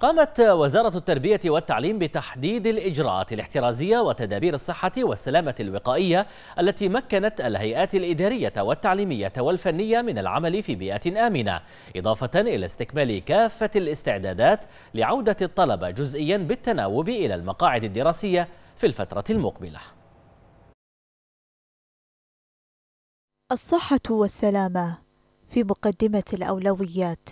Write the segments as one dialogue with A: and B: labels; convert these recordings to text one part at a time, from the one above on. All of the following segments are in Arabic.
A: قامت وزارة التربية والتعليم بتحديد الإجراءات الاحترازية وتدابير الصحة والسلامة الوقائية التي مكنت الهيئات الإدارية والتعليمية والفنية من العمل في بيئة آمنة إضافة إلى استكمال كافة الاستعدادات لعودة الطلبة جزئيا بالتناوب إلى المقاعد الدراسية في الفترة المقبلة
B: الصحة والسلامة في مقدمة الأولويات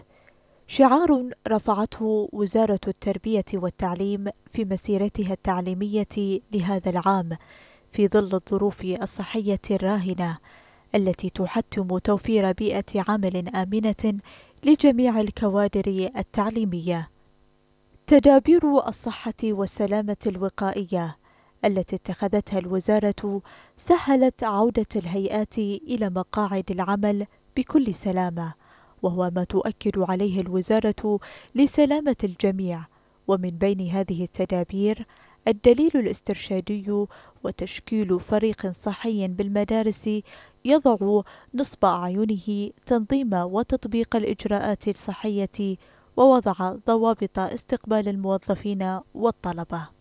B: شعار رفعته وزارة التربية والتعليم في مسيرتها التعليمية لهذا العام في ظل الظروف الصحية الراهنة التي تحتم توفير بيئة عمل آمنة لجميع الكوادر التعليمية. تدابير الصحة والسلامة الوقائية التي اتخذتها الوزارة سهلت عودة الهيئات إلى مقاعد العمل بكل سلامة. وهو ما تؤكد عليه الوزارة لسلامة الجميع ومن بين هذه التدابير الدليل الاسترشادي وتشكيل فريق صحي بالمدارس يضع نصب أعينه تنظيم وتطبيق الإجراءات الصحية ووضع ضوابط استقبال الموظفين والطلبة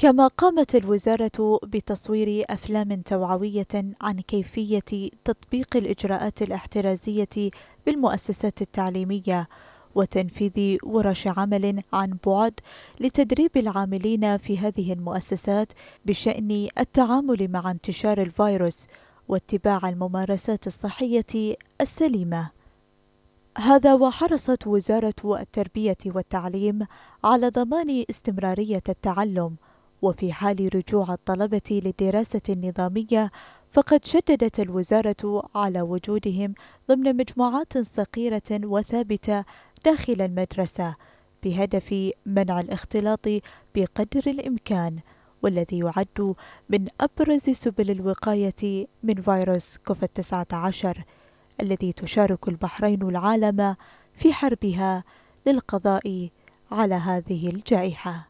B: كما قامت الوزارة بتصوير أفلام توعوية عن كيفية تطبيق الإجراءات الاحترازية بالمؤسسات التعليمية وتنفيذ ورش عمل عن بعد لتدريب العاملين في هذه المؤسسات بشأن التعامل مع انتشار الفيروس واتباع الممارسات الصحية السليمة. هذا وحرصت وزارة التربية والتعليم على ضمان استمرارية التعلم وفي حال رجوع الطلبة للدراسة النظامية فقد شددت الوزارة على وجودهم ضمن مجموعات صغيرة وثابتة داخل المدرسة بهدف منع الاختلاط بقدر الإمكان والذي يعد من أبرز سبل الوقاية من فيروس كوفيد-19 الذي تشارك البحرين العالم في حربها للقضاء على هذه الجائحه